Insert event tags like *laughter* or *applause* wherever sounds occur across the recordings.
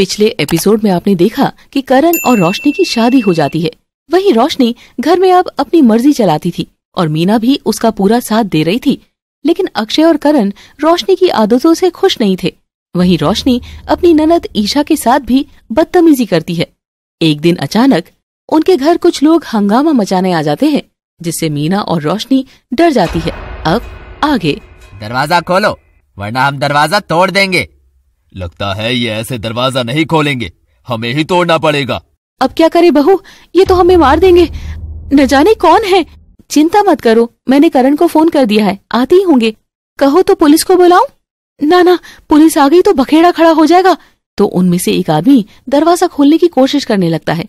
पिछले एपिसोड में आपने देखा कि करण और रोशनी की शादी हो जाती है वहीं रोशनी घर में अब अपनी मर्जी चलाती थी और मीना भी उसका पूरा साथ दे रही थी लेकिन अक्षय और करण रोशनी की आदतों से खुश नहीं थे वहीं रोशनी अपनी ननद ईशा के साथ भी बदतमीजी करती है एक दिन अचानक उनके घर कुछ लोग हंगामा मचाने आ जाते हैं जिससे मीना और रोशनी डर जाती है अब आगे दरवाजा खोलो वरना हम दरवाजा तोड़ देंगे लगता है ये ऐसे दरवाजा नहीं खोलेंगे हमें ही तोड़ना पड़ेगा अब क्या करे बहू ये तो हमें मार देंगे न जाने कौन है चिंता मत करो मैंने करण को फोन कर दिया है आते ही होंगे कहो तो पुलिस को बुलाऊं ना ना पुलिस आ गई तो बखेड़ा खड़ा हो जाएगा तो उनमें से एक आदमी दरवाजा खोलने की कोशिश करने लगता है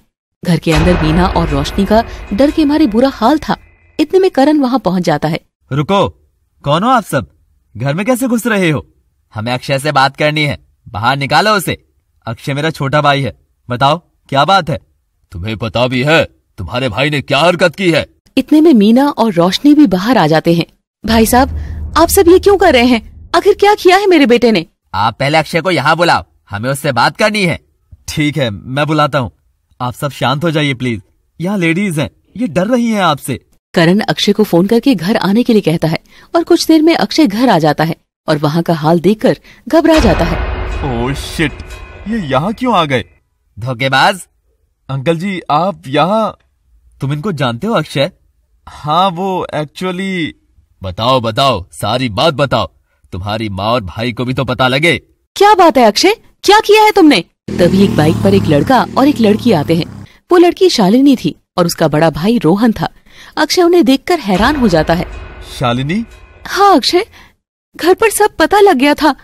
घर के अंदर बीना और रोशनी का डर के मारे बुरा हाल था इतने में करण वहाँ पहुँच जाता है रुको कौन हो आप सब घर में कैसे घुस रहे हो हमें अक्षय से बात करनी है बाहर निकालो उसे अक्षय मेरा छोटा भाई है बताओ क्या बात है तुम्हें पता भी है तुम्हारे भाई ने क्या हरकत की है इतने में मीना और रोशनी भी बाहर आ जाते हैं भाई साहब आप सब ये क्यों कर रहे हैं आखिर क्या किया है मेरे बेटे ने आप पहले अक्षय को यहाँ बुलाओ हमें उससे बात करनी है ठीक है मैं बुलाता हूँ आप सब शांत हो जाइए प्लीज यहाँ लेडीज हैं ये डर रही हैं आपसे करण अक्षय को फोन करके घर आने के लिए कहता है और कुछ देर में अक्षय घर आ जाता है और वहाँ का हाल देखकर घबरा जाता है ओह oh, शिट ये यहाँ क्यों आ गए धोखेबाज अंकल जी आप यहाँ तुम इनको जानते हो अक्षय हाँ वो एक्चुअली बताओ बताओ सारी बात बताओ तुम्हारी माँ और भाई को भी तो पता लगे क्या बात है अक्षय क्या किया है तुमने तभी एक बाइक पर एक लड़का और एक लड़की आते हैं वो लड़की शालिनी थी और उसका बड़ा भाई रोहन था अक्षय उन्हें देख हैरान हो जाता है शालिनी हाँ अक्षय घर पर सब पता लग गया था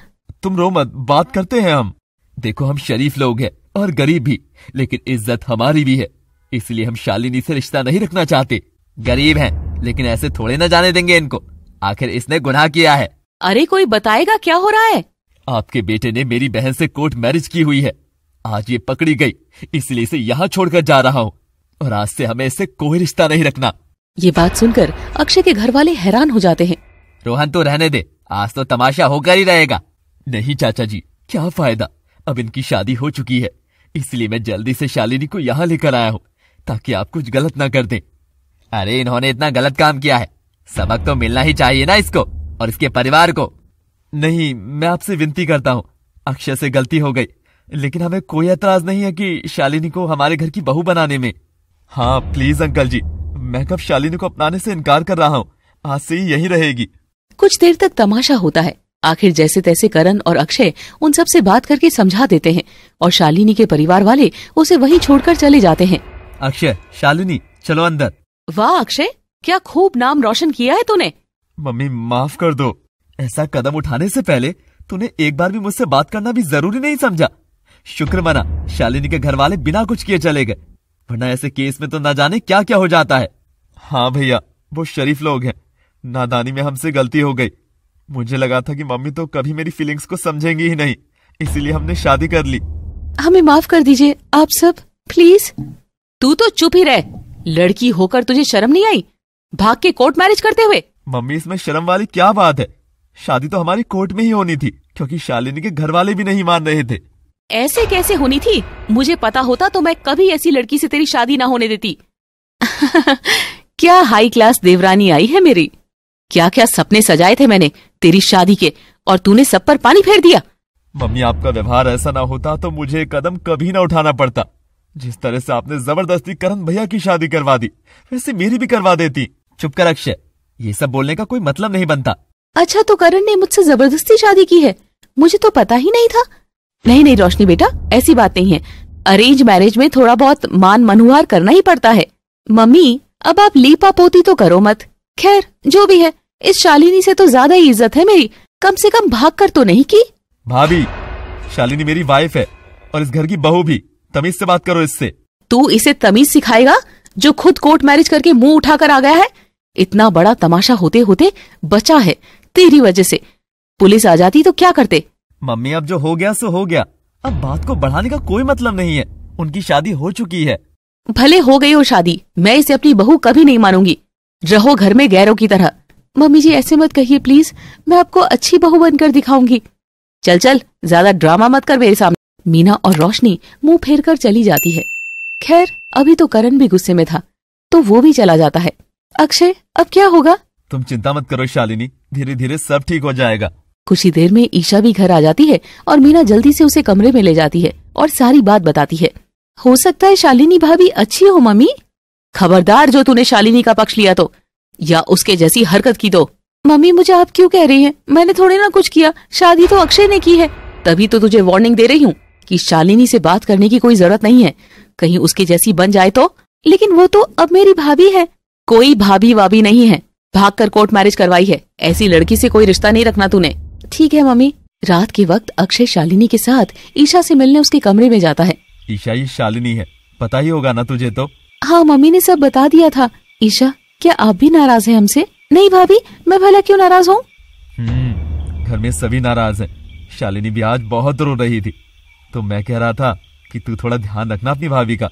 तुम रो मत बात करते हैं हम देखो हम शरीफ लोग हैं और गरीब भी लेकिन इज्जत हमारी भी है इसलिए हम शालिनी से रिश्ता नहीं रखना चाहते गरीब हैं लेकिन ऐसे थोड़े न जाने देंगे इनको आखिर इसने गुनाह किया है अरे कोई बताएगा क्या हो रहा है आपके बेटे ने मेरी बहन से कोर्ट मैरिज की हुई है आज ये पकड़ी गई इसलिए इसे यहाँ छोड़कर जा रहा हूँ और आज से हमें इससे कोई रिश्ता नहीं रखना ये बात सुनकर अक्षय के घर वाले हैरान हो जाते हैं रोहन तो रहने दे आज तो तमाशा होकर ही रहेगा नहीं चाचा जी क्या फायदा अब इनकी शादी हो चुकी है इसलिए मैं जल्दी से शालिनी को यहाँ लेकर आया हूँ ताकि आप कुछ गलत ना कर दें अरे इन्होंने इतना गलत काम किया है सबक तो मिलना ही चाहिए ना इसको और इसके परिवार को नहीं मैं आपसे विनती करता हूँ अक्षय से गलती हो गई लेकिन हमें कोई एतराज नहीं है कि शालिनी को हमारे घर की बहू बनाने में हाँ प्लीज अंकल जी मैं कब शालिनी को अपनाने से इनकार कर रहा हूँ आज से ही यही रहेगी कुछ देर तक तमाशा होता है आखिर जैसे तैसे करण और अक्षय उन सब से बात करके समझा देते हैं और शालिनी के परिवार वाले उसे वहीं छोड़कर चले जाते हैं अक्षय शालिनी चलो अंदर वाह अक्षय क्या खूब नाम रोशन किया है तूने मम्मी माफ कर दो ऐसा कदम उठाने से पहले तूने एक बार भी मुझसे बात करना भी जरूरी नहीं समझा शुक्र मना शालिनी के घर वाले बिना कुछ किए चले गए वरना ऐसे केस में तो ना जाने क्या क्या हो जाता है हाँ भैया वो शरीफ लोग हैं नादानी में हमसे गलती हो गई मुझे लगा था कि मम्मी तो कभी मेरी फीलिंग्स को समझेंगी ही नहीं इसीलिए हमने शादी कर ली हमें माफ कर दीजिए आप सब प्लीज तू तो चुप ही रह लड़की होकर तुझे शर्म नहीं आई भाग के कोर्ट मैरिज करते हुए मम्मी इसमें शर्म वाली क्या बात है शादी तो हमारी कोर्ट में ही होनी थी क्योंकि शालिनी के घर वाले भी नहीं मान रहे थे ऐसे कैसे होनी थी मुझे पता होता तो मैं कभी ऐसी लड़की से तेरी शादी ना होने देती *laughs* क्या हाई क्लास देवरानी आई है मेरी क्या क्या सपने सजाए थे मैंने तेरी शादी के और तूने सब पर पानी फेर दिया मम्मी आपका व्यवहार ऐसा ना होता तो मुझे कदम कभी ना उठाना पड़ता जिस तरह से आपने जबरदस्ती करण भैया की शादी करवा दी वैसे मेरी भी करवा देती चुप कर अक्षय ये सब बोलने का कोई मतलब नहीं बनता अच्छा तो करण ने मुझसे जबरदस्ती शादी की है मुझे तो पता ही नहीं था नहीं नहीं रोशनी बेटा ऐसी बात नहीं है अरेंज मैरिज में थोड़ा बहुत मान मनुहार करना ही पड़ता है मम्मी अब आप लीपा पोती तो करो मत खैर जो भी है इस शालिनी से तो ज्यादा ही इज्जत है मेरी कम से कम भाग कर तो नहीं की भाभी शालिनी मेरी वाइफ है और इस घर की बहू भी तमीज से बात करो इससे तू इसे तमीज सिखाएगा जो खुद कोर्ट मैरिज करके मुंह कर आ गया है इतना बड़ा तमाशा होते होते बचा है तेरी वजह से पुलिस आ जाती तो क्या करते मम्मी अब जो हो गया सो हो गया अब बात को बढ़ाने का कोई मतलब नहीं है उनकी शादी हो चुकी है भले हो गई हो शादी मैं इसे अपनी बहू कभी नहीं मानूंगी रहो घर में गैरों की तरह मम्मी जी ऐसे मत कहिए प्लीज मैं आपको अच्छी बहू बनकर दिखाऊंगी चल चल ज्यादा ड्रामा मत कर मेरे सामने मीना और रोशनी मुंह फेर कर चली जाती है खैर अभी तो करण भी गुस्से में था तो वो भी चला जाता है अक्षय अब क्या होगा तुम चिंता मत करो शालिनी धीरे धीरे सब ठीक हो जाएगा कुछ ही देर में ईशा भी घर आ जाती है और मीना जल्दी से उसे कमरे में ले जाती है और सारी बात बताती है हो सकता है शालिनी भाभी अच्छी हो मम्मी खबरदार जो तूने शालिनी का पक्ष लिया तो या उसके जैसी हरकत की दो तो। मम्मी मुझे आप क्यों कह रही हैं? मैंने थोड़े ना कुछ किया शादी तो अक्षय ने की है तभी तो तुझे वार्निंग दे रही हूँ कि शालिनी से बात करने की कोई जरूरत नहीं है कहीं उसके जैसी बन जाए तो लेकिन वो तो अब मेरी भाभी है कोई भाभी वाभी नहीं है भाग कर कोर्ट मैरिज करवाई है ऐसी लड़की से कोई रिश्ता नहीं रखना तूने ठीक है मम्मी रात के वक्त अक्षय शालिनी के साथ ईशा से मिलने उसके कमरे में जाता है ईशा ये शालिनी है पता ही होगा ना तुझे तो हाँ मम्मी ने सब बता दिया था ईशा क्या आप भी नाराज हैं हमसे नहीं भाभी मैं भला क्यों नाराज हूँ हम्म, घर में सभी नाराज हैं शालिनी भी आज बहुत रो रही थी तो मैं कह रहा था कि तू थोड़ा ध्यान रखना अपनी भाभी का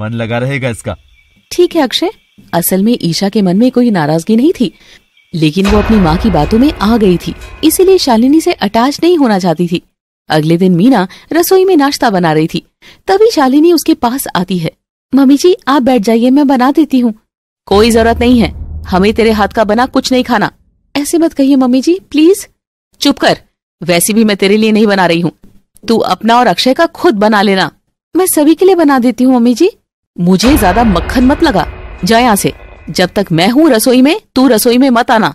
मन लगा रहेगा इसका ठीक है अक्षय असल में ईशा के मन में कोई नाराजगी नहीं थी लेकिन वो अपनी माँ की बातों में आ गई थी इसीलिए शालिनी से अटैच नहीं होना चाहती थी अगले दिन मीना रसोई में नाश्ता बना रही थी तभी शालिनी उसके पास आती है मम्मी जी आप बैठ जाइए मैं बना देती हूँ कोई जरूरत नहीं है हमें तेरे हाथ का बना कुछ नहीं खाना ऐसे मत कहिए मम्मी जी प्लीज चुप कर वैसे भी मैं तेरे लिए नहीं बना रही हूँ तू अपना और अक्षय का खुद बना लेना मैं सभी के लिए बना देती हूँ मम्मी जी मुझे ज्यादा मक्खन मत लगा जा यहाँ से जब तक मैं हूँ रसोई में तू रसोई में मत आना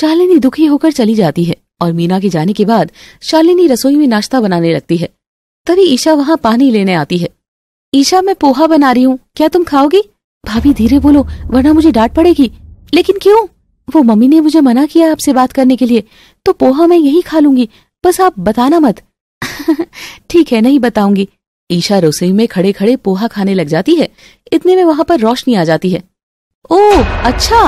शालिनी दुखी होकर चली जाती है और मीना के जाने के बाद शालिनी रसोई में नाश्ता बनाने लगती है तभी ईशा वहाँ पानी लेने आती है ईशा मैं पोहा बना रही हूँ क्या तुम खाओगी भाभी धीरे बोलो वरना मुझे डांट पड़ेगी लेकिन क्यों वो मम्मी ने मुझे मना किया आपसे बात करने के लिए तो पोहा मैं यही खा लूंगी बस आप बताना मत *laughs* ठीक है नहीं बताऊंगी ईशा रसोई में खड़े खड़े पोहा खाने लग जाती है इतने में वहाँ पर रोशनी आ जाती है ओ अच्छा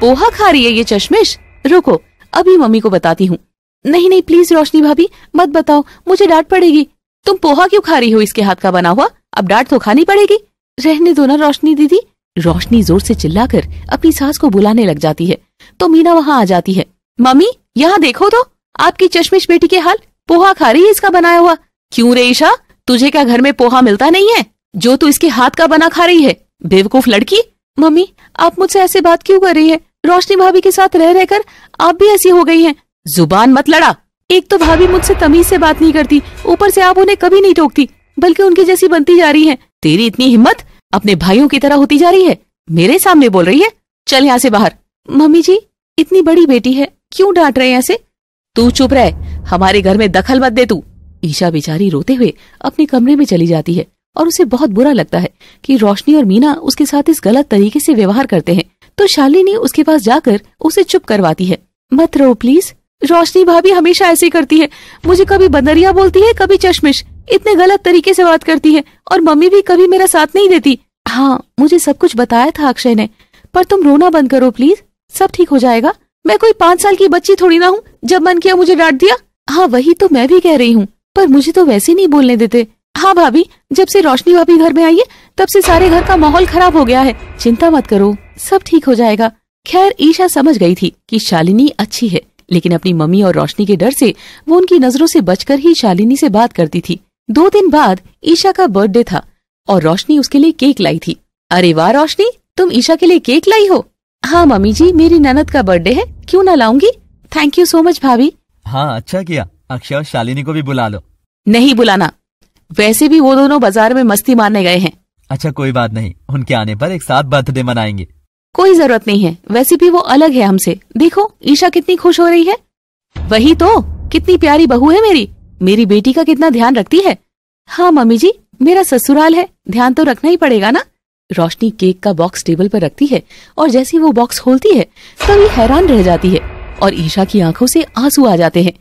पोहा खा रही है ये चश्मिश रुको अभी मम्मी को बताती हूँ नहीं नहीं प्लीज रोशनी भाभी मत बताओ मुझे डांट पड़ेगी तुम पोहा क्यों खा रही हो इसके हाथ का बना हुआ अब डांट तो खानी पड़ेगी रहने दो ना रोशनी दीदी रोशनी जोर से चिल्लाकर अपनी सास को बुलाने लग जाती है तो मीना वहाँ आ जाती है मम्मी यहाँ देखो तो आपकी चश्मिश बेटी के हाल पोहा खा रही है इसका बनाया हुआ क्यों रे ईशा तुझे क्या घर में पोहा मिलता नहीं है जो तू इसके हाथ का बना खा रही है बेवकूफ लड़की मम्मी आप मुझसे ऐसे बात क्यों कर रही है रोशनी भाभी के साथ रह रहकर आप भी ऐसी हो गई हैं। जुबान मत लड़ा एक तो भाभी मुझसे तमीज से बात नहीं करती ऊपर से आप उन्हें कभी नहीं टोकती बल्कि उनकी जैसी बनती जा रही है तेरी इतनी हिम्मत अपने भाइयों की तरह होती जा रही है मेरे सामने बोल रही है चल यहाँ से बाहर मम्मी जी इतनी बड़ी बेटी है क्यों डांट रहे ऐसे तू चुप रह हमारे घर में दखल मत दे तू ईशा बेचारी रोते हुए अपने कमरे में चली जाती है और उसे बहुत बुरा लगता है कि रोशनी और मीना उसके साथ इस गलत तरीके से व्यवहार करते हैं तो शालिनी उसके पास जाकर उसे चुप करवाती है मत रो प्लीज रोशनी भाभी हमेशा ऐसे करती है मुझे कभी बंदरिया बोलती है कभी चश्मिश इतने गलत तरीके से बात करती है और मम्मी भी कभी मेरा साथ नहीं देती हाँ मुझे सब कुछ बताया था अक्षय ने पर तुम रोना बंद करो प्लीज सब ठीक हो जाएगा मैं कोई पाँच साल की बच्ची थोड़ी ना हूँ जब मन किया मुझे डांट दिया हाँ वही तो मैं भी कह रही हूँ पर मुझे तो वैसे नहीं बोलने देते हाँ भाभी जब से रोशनी भाभी घर में आई है तब से सारे घर का माहौल खराब हो गया है चिंता मत करो सब ठीक हो जाएगा खैर ईशा समझ गई थी कि शालिनी अच्छी है लेकिन अपनी मम्मी और रोशनी के डर से वो उनकी नजरों से बचकर ही शालिनी से बात करती थी दो दिन बाद ईशा का बर्थडे था और रोशनी उसके लिए केक लाई थी अरे वाह रोशनी तुम ईशा के लिए केक लाई हो हाँ मम्मी जी मेरी ननद का बर्थडे है क्यों ना लाऊंगी थैंक यू सो मच भाभी हाँ अच्छा किया अक्षय और शालिनी को भी बुला लो नहीं बुलाना वैसे भी वो दोनों बाजार में मस्ती मारने गए हैं अच्छा कोई बात नहीं उनके आने पर एक साथ बर्थडे मनाएंगे कोई जरूरत नहीं है वैसे भी वो अलग है हमसे देखो ईशा कितनी खुश हो रही है वही तो कितनी प्यारी बहू है मेरी मेरी बेटी का कितना ध्यान रखती है हाँ मम्मी जी मेरा ससुराल है ध्यान तो रखना ही पड़ेगा ना रोशनी केक का बॉक्स टेबल पर रखती है और जैसे वो बॉक्स खोलती है तभी तो हैरान रह जाती है और ईशा की आंखों से आंसू आ जाते हैं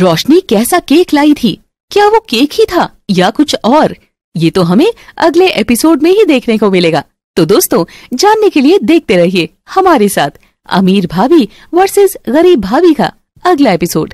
रोशनी कैसा केक लाई थी क्या वो केक ही था या कुछ और ये तो हमें अगले एपिसोड में ही देखने को मिलेगा तो दोस्तों जानने के लिए देखते रहिए हमारे साथ अमीर भाभी वर्सेस गरीब भाभी का अगला एपिसोड